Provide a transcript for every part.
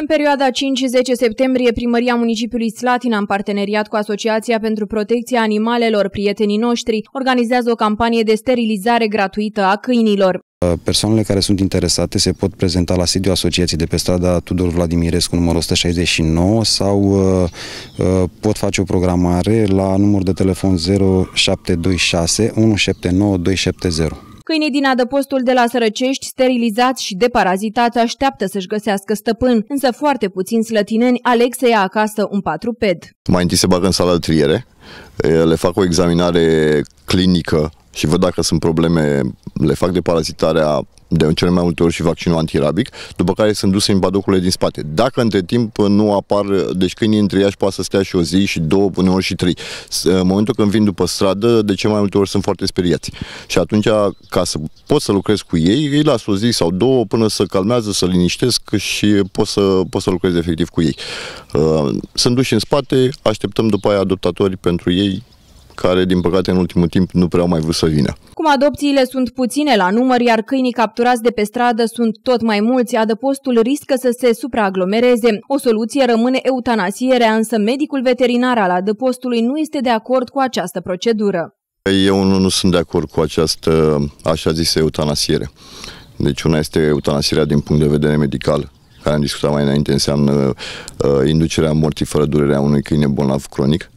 În perioada 5-10 septembrie, Primăria Municipiului Slatina, în parteneriat cu Asociația pentru Protecția Animalelor Prietenii Noștri, organizează o campanie de sterilizare gratuită a câinilor. Uh, persoanele care sunt interesate se pot prezenta la sediul asociației de pe strada Tudor Vladimirescu numărul 169 sau uh, uh, pot face o programare la număr de telefon 0726 179 270. Câinii din adăpostul de la Sărăcești, sterilizați și deparazitați, așteaptă să-și găsească stăpân, însă foarte puțini slătineni aleg să ia acasă un patruped. Mai întâi se bagă în sala de triere, le fac o examinare clinică și văd dacă sunt probleme, le fac de parazitarea de cele mai multe ori și vaccinul antirabic, după care sunt duse în badocurile din spate. Dacă între timp nu apar, deci câinii între ea și poate să stea și o zi și două, ori și trei. În momentul când vin după stradă, de ce mai multe ori sunt foarte speriați. Și atunci, ca să pot să lucrez cu ei, îi las o zi sau două până să calmează, să liniștesc și pot să, pot să lucrez efectiv cu ei. Uh, sunt duși în spate, așteptăm după aia adoptatori pentru ei, care, din păcate, în ultimul timp nu prea au mai vrut să vină. Cum adopțiile sunt puține la număr, iar câinii capturați de pe stradă sunt tot mai mulți, adăpostul riscă să se supraaglomereze. O soluție rămâne eutanasierea, însă medicul veterinar al adăpostului nu este de acord cu această procedură. Păi eu nu, nu sunt de acord cu această, așa zisă, eutanasiere. Deci una este eutanasierea din punct de vedere medical, care am discutat mai înainte, înseamnă uh, inducerea morții fără durerea unui câine bolnav cronic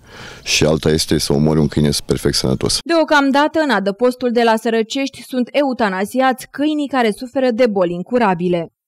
și alta este să omori un câine perfect sănătos. Deocamdată, în adăpostul de la Sărăcești sunt eutanasiați câinii care suferă de boli incurabile.